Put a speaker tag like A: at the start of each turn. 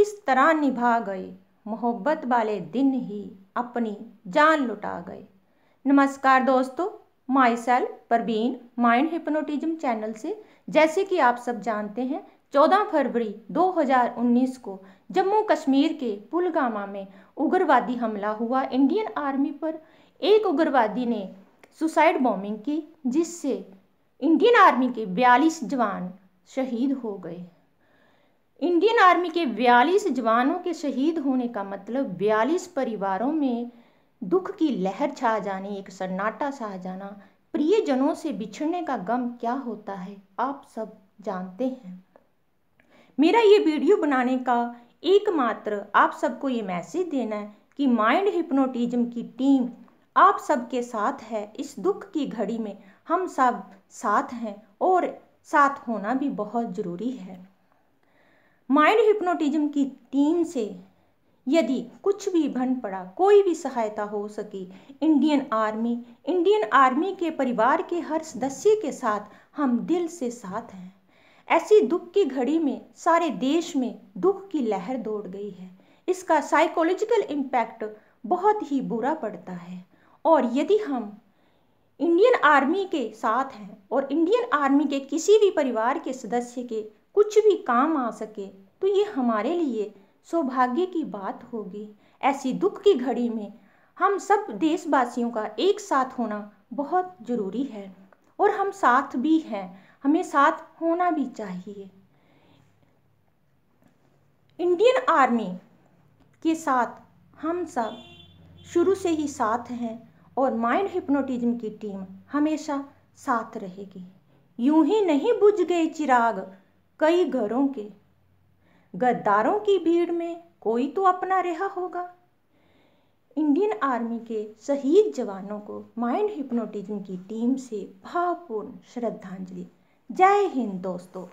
A: इस तरह निभा गए मोहब्बत वाले दिन ही अपनी जान लुटा गए नमस्कार दोस्तों myself Parveen mind hypnotism channel से जैसे कि आप सब जानते हैं 14 फरवरी 2019 को जम्मू कश्मीर के पुलगामा में उग्रवादी हमला हुआ इंडियन आर्मी पर एक उग्रवादी ने सुसाइड बॉम्बिंग की जिससे इंडियन आर्मी के 42 जवान शहीद हो गए इंडियन आर्मी के बयालीस जवानों के शहीद होने का मतलब बयालीस परिवारों में दुख की लहर छा जानी एक सन्नाटा छा जाना प्रियजनों से बिछड़ने का गम क्या होता है आप सब जानते हैं मेरा ये वीडियो बनाने का एकमात्र आप सबको ये मैसेज देना है कि माइंड हिप्नोटिज्म की टीम आप सबके साथ है इस दुख की घड़ी में हम सब साथ हैं और साथ होना भी बहुत ज़रूरी है माइंड हिप्नोटिज्म की टीम से यदि कुछ भी बन पड़ा कोई भी सहायता हो सके इंडियन आर्मी इंडियन आर्मी के परिवार के हर सदस्य के साथ हम दिल से साथ हैं ऐसी दुख की घड़ी में सारे देश में दुख की लहर दौड़ गई है इसका साइकोलॉजिकल इम्पैक्ट बहुत ही बुरा पड़ता है और यदि हम इंडियन आर्मी के साथ हैं और इंडियन आर्मी के किसी भी परिवार के सदस्य के कुछ भी काम आ सके तो ये हमारे लिए सौभाग्य की बात होगी ऐसी दुख की घड़ी में हम सब देशवासियों का एक साथ होना बहुत ज़रूरी है और हम साथ भी हैं हमें साथ होना भी चाहिए इंडियन आर्मी के साथ हम सब शुरू से ही साथ हैं और माइंड हिप्नोटिज्म की टीम हमेशा साथ रहेगी यूं ही नहीं बुझ गए चिराग कई घरों के गद्दारों की भीड़ में कोई तो अपना रहा होगा इंडियन आर्मी के शहीद जवानों को माइंड हिप्नोटिज्म की टीम से भावपूर्ण श्रद्धांजलि जय हिंद दोस्तों